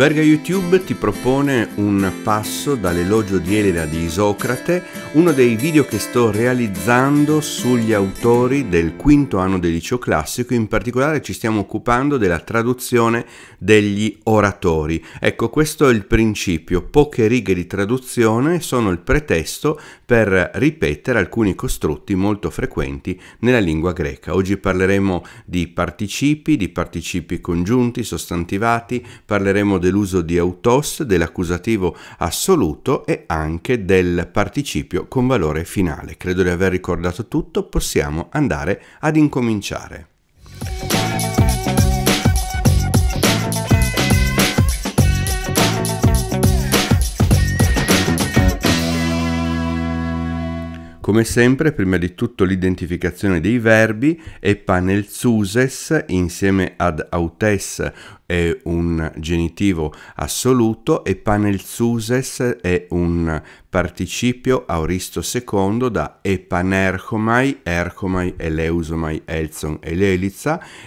Berga YouTube ti propone un passo dall'elogio di Elena di Isocrate, uno dei video che sto realizzando sugli autori del quinto anno del liceo classico, in particolare ci stiamo occupando della traduzione degli oratori. Ecco, questo è il principio, poche righe di traduzione sono il pretesto per ripetere alcuni costrutti molto frequenti nella lingua greca. Oggi parleremo di participi, di participi congiunti, sostantivati, parleremo del dell'uso di autos, dell'accusativo assoluto e anche del participio con valore finale. Credo di aver ricordato tutto, possiamo andare ad incominciare. Come sempre, prima di tutto l'identificazione dei verbi e panelzuses insieme ad autes è un genitivo assoluto e panelzuses è un participio auristo secondo da epanerchomai, ercomai, eleusomai, elson, e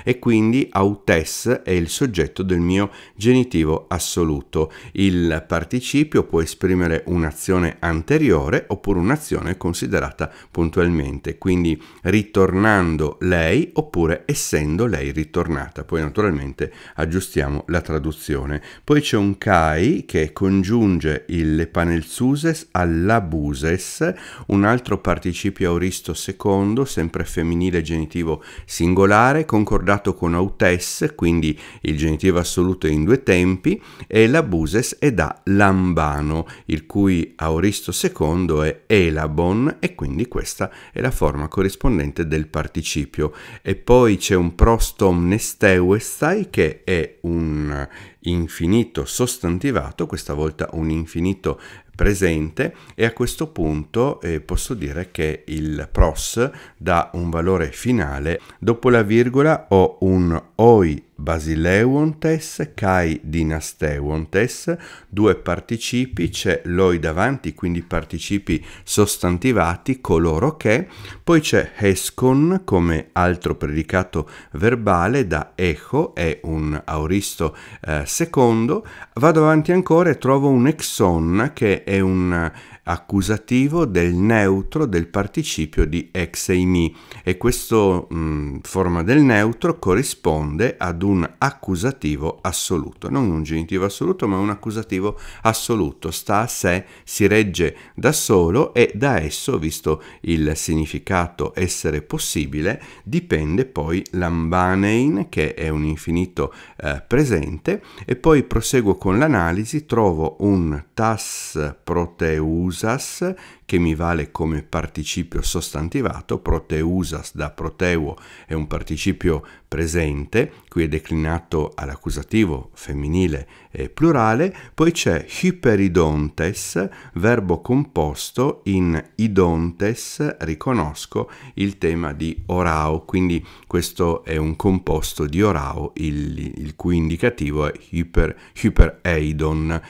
e quindi autes è il soggetto del mio genitivo assoluto. Il participio può esprimere un'azione anteriore oppure un'azione considerata puntualmente, quindi ritornando lei oppure essendo lei ritornata. Poi naturalmente aggiustiamo gestiamo la traduzione. Poi c'è un CAI che congiunge il panelsuses all'abuses, un altro participio auristo secondo, sempre femminile genitivo singolare, concordato con autes, quindi il genitivo assoluto in due tempi, e l'abuses è da lambano, il cui auristo secondo è elabon, e quindi questa è la forma corrispondente del participio. E poi c'è un prostomnesteuestai che è un infinito sostantivato, questa volta un infinito presente e a questo punto eh, posso dire che il pros dà un valore finale dopo la virgola ho un oi basileuontes kai dinasteuontes, due participi, c'è loi davanti, quindi participi sostantivati, coloro che, poi c'è escon come altro predicato verbale da echo, è un auristo eh, secondo, vado avanti ancora e trovo un exon che è un accusativo del neutro del participio di exeimi e questa mm, forma del neutro corrisponde ad un accusativo assoluto, non un genitivo assoluto ma un accusativo assoluto, sta a sé, si regge da solo e da esso, visto il significato essere possibile, dipende poi l'ambanein che è un infinito eh, presente e poi proseguo con l'analisi, trovo un tas proteus proteusas, che mi vale come participio sostantivato, proteusas da proteuo è un participio presente, qui è declinato all'accusativo femminile e plurale, poi c'è hyperidontes, verbo composto in idontes, riconosco il tema di orao, quindi questo è un composto di orao, il, il cui indicativo è hyper, hypereidon.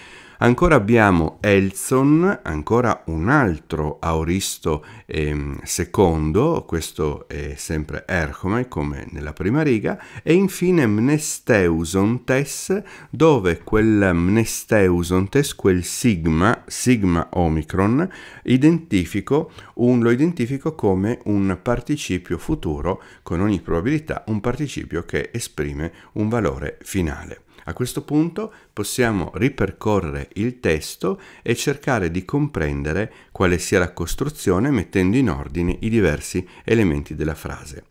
Ancora abbiamo Elson, ancora un altro Auristo ehm, secondo, questo è sempre Ercome come nella prima riga, e infine Mnesteusontes, dove quel Mnesteusontes, quel sigma, sigma omicron, identifico un, lo identifico come un participio futuro, con ogni probabilità un participio che esprime un valore finale. A questo punto possiamo ripercorrere il testo e cercare di comprendere quale sia la costruzione mettendo in ordine i diversi elementi della frase.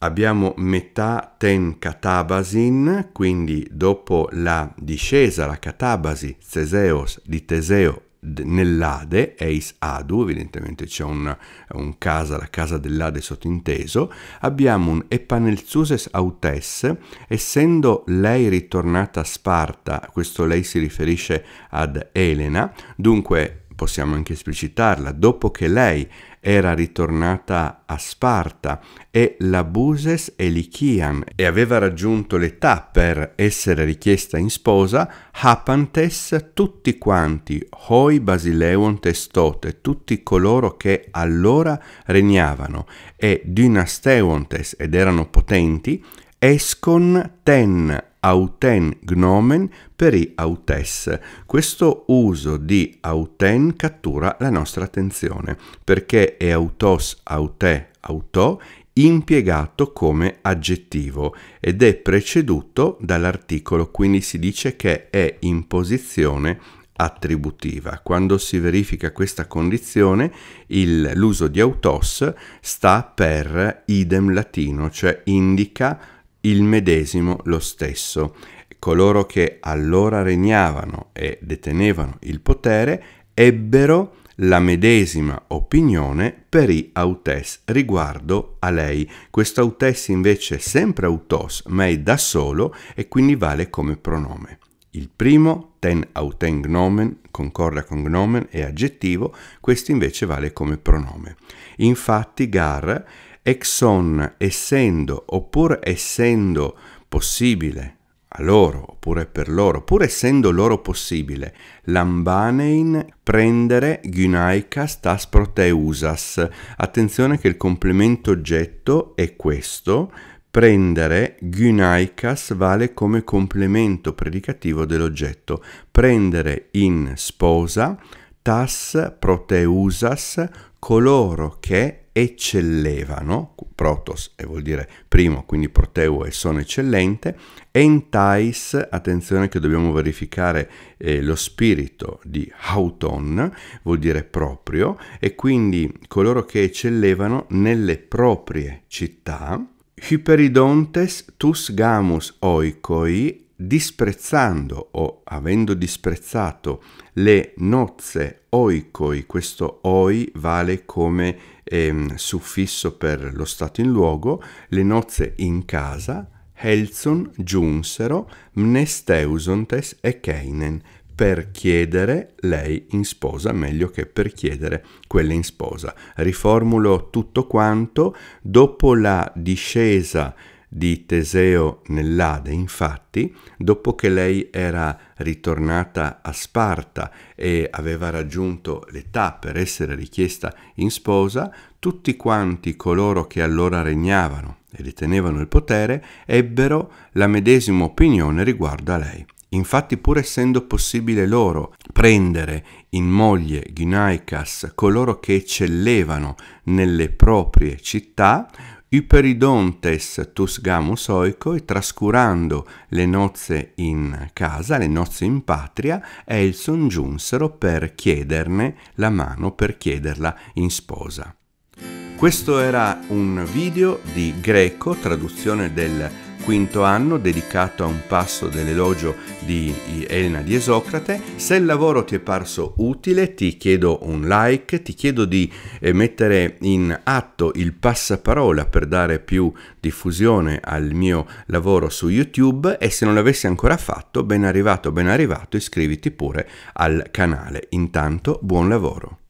Abbiamo metà ten katabasin, quindi dopo la discesa, la catabasi, Zeseos, di Teseo nell'Ade, Eis Adu, evidentemente c'è un, un, casa, la casa dell'Ade sottinteso, abbiamo un Epanelzuses autes, essendo lei ritornata a Sparta, questo lei si riferisce ad Elena, dunque possiamo anche esplicitarla, dopo che lei era ritornata a Sparta e Labuses Elichian e aveva raggiunto l'età per essere richiesta in sposa, Hapantes tutti quanti, hoi basileuon testote, tutti coloro che allora regnavano, e dynasteontes ed erano potenti, escon ten auten gnomen per i autes. Questo uso di auten cattura la nostra attenzione, perché è autos aute auto impiegato come aggettivo ed è preceduto dall'articolo, quindi si dice che è in posizione attributiva. Quando si verifica questa condizione, l'uso di autos sta per idem latino, cioè indica il medesimo lo stesso. Coloro che allora regnavano e detenevano il potere ebbero la medesima opinione per i autes riguardo a lei. Questo autes invece è sempre autos, ma è da solo e quindi vale come pronome. Il primo, ten auten gnomen, concorda con gnomen, è aggettivo, questo invece vale come pronome. Infatti, gar exon essendo oppure essendo possibile a loro oppure per loro, pur essendo loro possibile, lambanein prendere gynaicas tas proteusas. Attenzione che il complemento oggetto è questo, prendere gynaicas vale come complemento predicativo dell'oggetto, prendere in sposa tas proteusas coloro che eccellevano, protos e vuol dire primo, quindi proteo e sono eccellente, entais, attenzione che dobbiamo verificare eh, lo spirito di hauton, vuol dire proprio, e quindi coloro che eccellevano nelle proprie città, hyperidontes tus gamus oikoi disprezzando o avendo disprezzato le nozze oikoi, questo oi vale come ehm, suffisso per lo stato in luogo, le nozze in casa, Helson giunsero Mnesteusontes e Keinen per chiedere lei in sposa, meglio che per chiedere quella in sposa. Riformulo tutto quanto dopo la discesa di Teseo nell'Ade, infatti, dopo che lei era ritornata a Sparta e aveva raggiunto l'età per essere richiesta in sposa, tutti quanti coloro che allora regnavano e detenevano il potere ebbero la medesima opinione riguardo a lei. Infatti, pur essendo possibile loro prendere in moglie Gnaicas coloro che eccellevano nelle proprie città, Hyperidontes tus gamus oikoi, trascurando le nozze in casa, le nozze in patria, Elson giunsero per chiederne la mano, per chiederla in sposa. Questo era un video di greco, traduzione del quinto anno dedicato a un passo dell'elogio di Elena di Esocrate. Se il lavoro ti è parso utile ti chiedo un like, ti chiedo di eh, mettere in atto il passaparola per dare più diffusione al mio lavoro su YouTube e se non l'avessi ancora fatto, ben arrivato, ben arrivato, iscriviti pure al canale. Intanto buon lavoro!